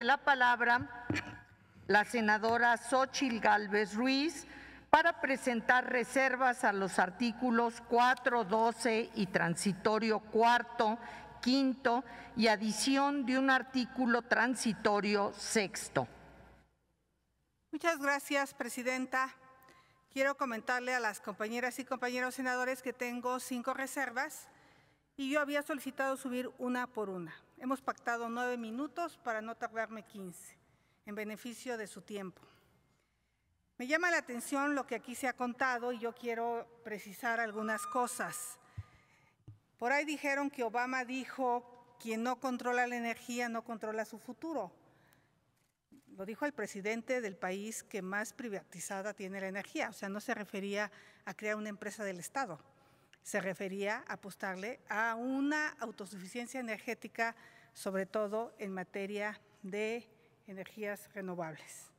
la palabra la senadora Xochil Gálvez Ruiz para presentar reservas a los artículos 4, 12 y transitorio cuarto, quinto y adición de un artículo transitorio sexto. Muchas gracias, presidenta. Quiero comentarle a las compañeras y compañeros senadores que tengo cinco reservas y yo había solicitado subir una por una. Hemos pactado nueve minutos para no tardarme quince, en beneficio de su tiempo. Me llama la atención lo que aquí se ha contado y yo quiero precisar algunas cosas. Por ahí dijeron que Obama dijo, quien no controla la energía no controla su futuro. Lo dijo el presidente del país que más privatizada tiene la energía, o sea, no se refería a crear una empresa del Estado se refería a apostarle a una autosuficiencia energética, sobre todo en materia de energías renovables.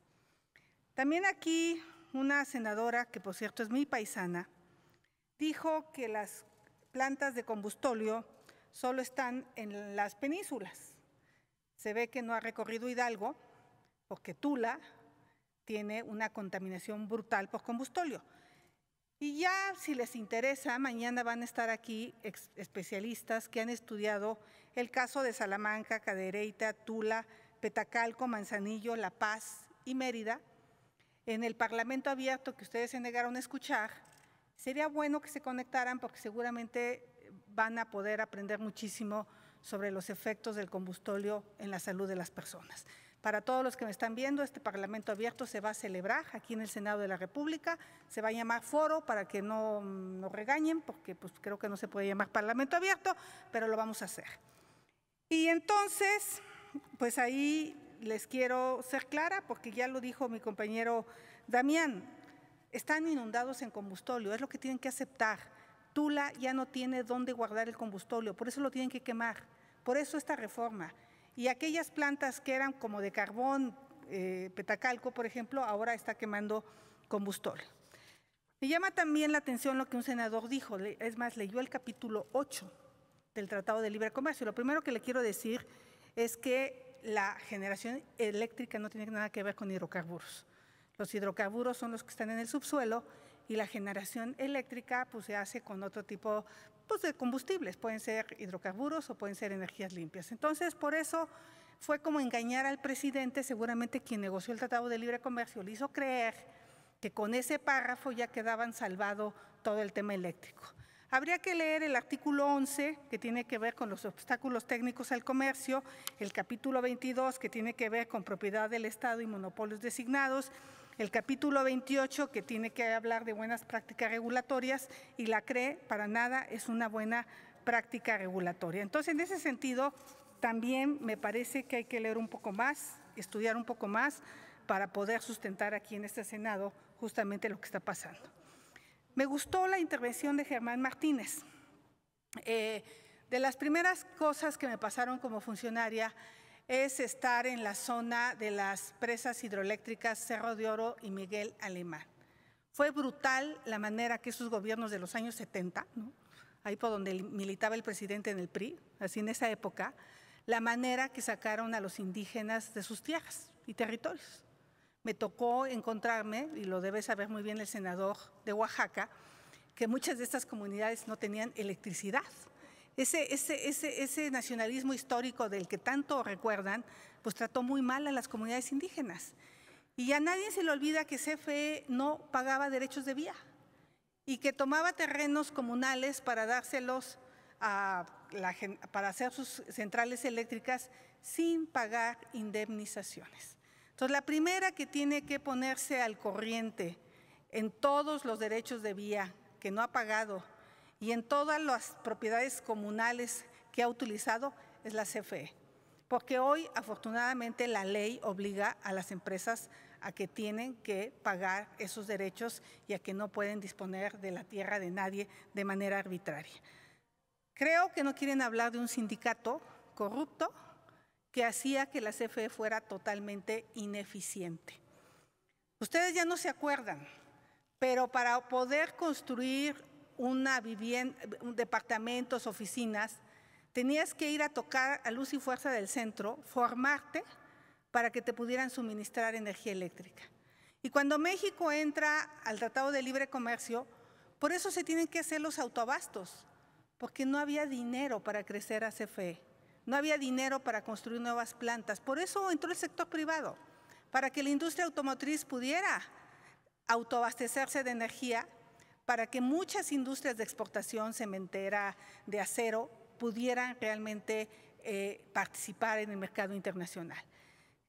También aquí una senadora, que por cierto es mi paisana, dijo que las plantas de combustóleo solo están en las penínsulas. Se ve que no ha recorrido Hidalgo, porque Tula tiene una contaminación brutal por combustóleo. Y ya si les interesa, mañana van a estar aquí especialistas que han estudiado el caso de Salamanca, Cadereyta, Tula, Petacalco, Manzanillo, La Paz y Mérida. En el Parlamento abierto que ustedes se negaron a escuchar, sería bueno que se conectaran porque seguramente van a poder aprender muchísimo sobre los efectos del combustóleo en la salud de las personas. Para todos los que me están viendo, este Parlamento abierto se va a celebrar aquí en el Senado de la República, se va a llamar foro para que no nos regañen, porque pues, creo que no se puede llamar Parlamento abierto, pero lo vamos a hacer. Y entonces, pues ahí les quiero ser clara, porque ya lo dijo mi compañero Damián, están inundados en combustóleo, es lo que tienen que aceptar. Tula ya no tiene dónde guardar el combustóleo, por eso lo tienen que quemar, por eso esta reforma y aquellas plantas que eran como de carbón, eh, petacalco, por ejemplo, ahora está quemando combustor. Me llama también la atención lo que un senador dijo, es más, leyó el capítulo 8 del Tratado de Libre Comercio. Lo primero que le quiero decir es que la generación eléctrica no tiene nada que ver con hidrocarburos. Los hidrocarburos son los que están en el subsuelo y la generación eléctrica pues se hace con otro tipo pues, de combustibles, pueden ser hidrocarburos o pueden ser energías limpias. Entonces, por eso fue como engañar al presidente, seguramente quien negoció el Tratado de Libre Comercio, le hizo creer que con ese párrafo ya quedaban salvado todo el tema eléctrico. Habría que leer el artículo 11, que tiene que ver con los obstáculos técnicos al comercio, el capítulo 22, que tiene que ver con propiedad del Estado y monopolios designados, el capítulo 28 que tiene que hablar de buenas prácticas regulatorias y la cree para nada es una buena práctica regulatoria. Entonces, en ese sentido, también me parece que hay que leer un poco más, estudiar un poco más para poder sustentar aquí en este Senado justamente lo que está pasando. Me gustó la intervención de Germán Martínez. Eh, de las primeras cosas que me pasaron como funcionaria es estar en la zona de las presas hidroeléctricas Cerro de Oro y Miguel Alemán. Fue brutal la manera que esos gobiernos de los años 70, ahí por donde militaba el presidente en el PRI, así en esa época, la manera que sacaron a los indígenas de sus tierras y territorios. Me tocó encontrarme, y lo debe saber muy bien el senador de Oaxaca, que muchas de estas comunidades no tenían electricidad. Ese, ese, ese, ese, nacionalismo histórico del que tanto recuerdan, pues trató muy mal a las comunidades indígenas. Y a nadie se le olvida que CFE no pagaba derechos de vía y que tomaba terrenos comunales para dárselos a la, para hacer sus centrales eléctricas sin pagar indemnizaciones. Entonces, la primera que tiene que ponerse al corriente en todos los derechos de vía que no ha pagado y en todas las propiedades comunales que ha utilizado es la CFE. Porque hoy, afortunadamente, la ley obliga a las empresas a que tienen que pagar esos derechos y a que no pueden disponer de la tierra de nadie de manera arbitraria. Creo que no quieren hablar de un sindicato corrupto que hacía que la CFE fuera totalmente ineficiente. Ustedes ya no se acuerdan, pero para poder construir una vivienda, departamentos, oficinas, tenías que ir a tocar a luz y fuerza del centro, formarte para que te pudieran suministrar energía eléctrica. Y cuando México entra al Tratado de Libre Comercio, por eso se tienen que hacer los autoabastos, porque no había dinero para crecer a CFE, no había dinero para construir nuevas plantas. Por eso entró el sector privado, para que la industria automotriz pudiera autoabastecerse de energía para que muchas industrias de exportación cementera de acero pudieran realmente eh, participar en el mercado internacional.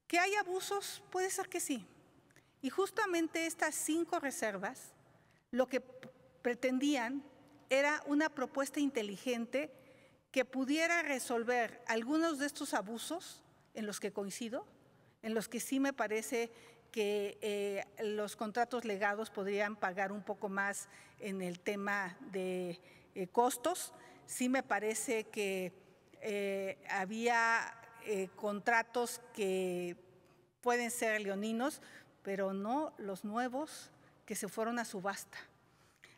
¿Que hay abusos? Puede ser que sí. Y justamente estas cinco reservas lo que pretendían era una propuesta inteligente que pudiera resolver algunos de estos abusos en los que coincido, en los que sí me parece que eh, los contratos legados podrían pagar un poco más en el tema de eh, costos. Sí me parece que eh, había contratos que pueden ser leoninos, pero no los nuevos que se fueron a subasta.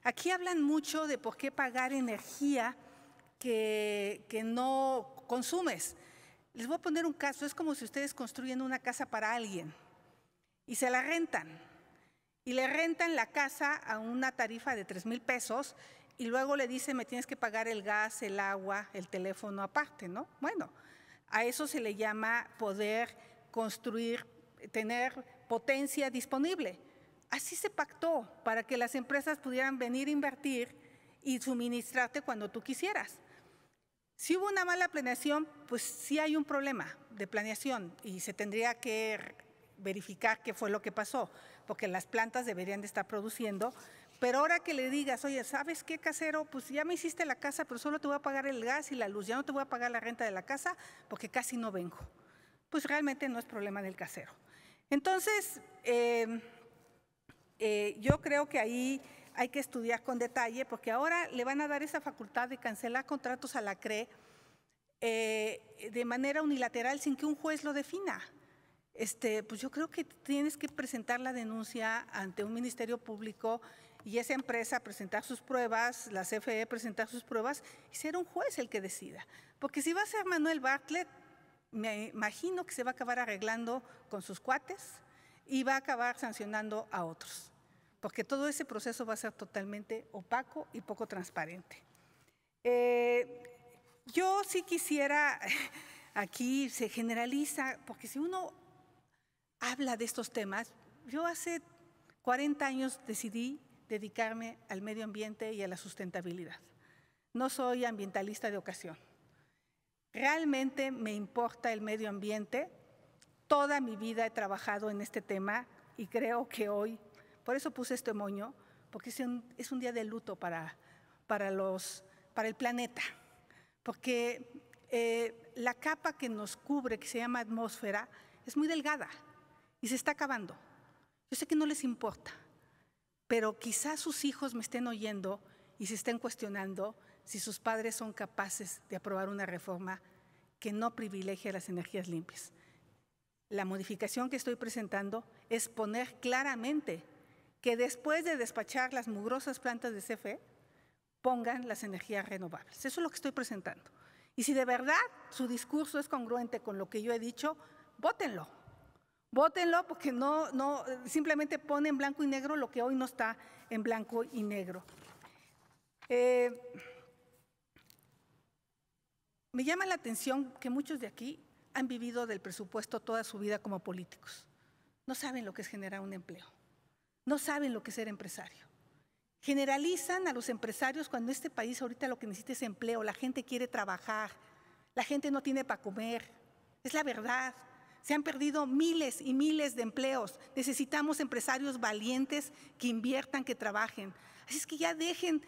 Aquí hablan mucho de por qué pagar energía que, que no consumes. Les voy a poner un caso, es como si ustedes construyen una casa para alguien y se la rentan. Y le rentan la casa a una tarifa de 3 mil pesos y luego le dice, me tienes que pagar el gas, el agua, el teléfono aparte, ¿no? Bueno, a eso se le llama poder construir, tener potencia disponible. Así se pactó para que las empresas pudieran venir a invertir y suministrarte cuando tú quisieras. Si hubo una mala planeación, pues sí hay un problema de planeación y se tendría que verificar qué fue lo que pasó, porque las plantas deberían de estar produciendo. Pero ahora que le digas, oye, ¿sabes qué, casero? Pues ya me hiciste la casa, pero solo te voy a pagar el gas y la luz, ya no te voy a pagar la renta de la casa porque casi no vengo. Pues realmente no es problema del casero. Entonces, em, eh, yo creo que ahí hay que estudiar con detalle, porque ahora le van a dar esa facultad de cancelar contratos a la CRE eh, de manera unilateral sin que un juez lo defina. Este, pues yo creo que tienes que presentar la denuncia ante un ministerio público y esa empresa presentar sus pruebas, la CFE presentar sus pruebas y ser un juez el que decida. Porque si va a ser Manuel Bartlett, me imagino que se va a acabar arreglando con sus cuates y va a acabar sancionando a otros. Porque todo ese proceso va a ser totalmente opaco y poco transparente. Eh, yo sí quisiera, aquí se generaliza, porque si uno habla de estos temas. Yo hace 40 años decidí dedicarme al medio ambiente y a la sustentabilidad. No soy ambientalista de ocasión. Realmente me importa el medio ambiente. Toda mi vida he trabajado en este tema y creo que hoy, por eso puse este moño, porque es un, día de luto para, para, los, para el planeta. Porque eh, la capa que nos cubre, que se llama atmósfera, es muy delgada y se está acabando. Yo sé que no les importa, pero quizás sus hijos me estén oyendo y se estén cuestionando si sus padres son capaces de aprobar una reforma que no privilegie las energías limpias. La modificación que estoy presentando es poner claramente que después de despachar las mugrosas plantas de CFE, pongan las energías renovables. Eso es lo que estoy presentando. Y si de verdad su discurso es congruente con lo que yo he dicho, votenlo. Vótenlo porque no, no, simplemente pone en blanco y negro lo que hoy no está en blanco y negro. Eh, me llama la atención que muchos de aquí han vivido del presupuesto toda su vida como políticos. No saben lo que es generar un empleo. No saben lo que es ser empresario. Generalizan a los empresarios cuando este país ahorita lo que necesita es empleo. La gente quiere trabajar. La gente no tiene para comer. Es la verdad. Se han perdido miles y miles de empleos. Necesitamos empresarios valientes que inviertan, que trabajen. Así es que ya dejen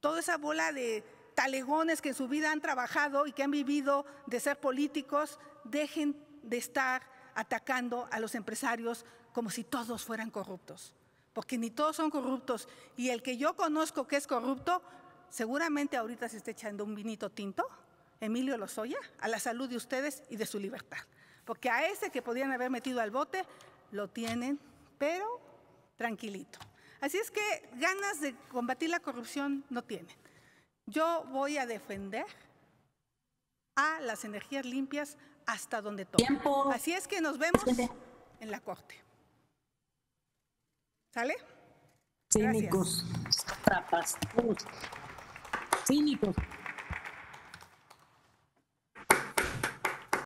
toda esa bola de talegones que en su vida han trabajado y que han vivido de ser políticos, dejen de estar atacando a los empresarios como si todos fueran corruptos, porque ni todos son corruptos. Y el que yo conozco que es corrupto, seguramente ahorita se está echando un vinito tinto, Emilio Lozoya, a la salud de ustedes y de su libertad. Porque a ese que podían haber metido al bote, lo tienen, pero tranquilito. Así es que ganas de combatir la corrupción no tienen. Yo voy a defender a las energías limpias hasta donde toque. Así es que nos vemos en la corte. ¿Sale? Gracias. cínicos.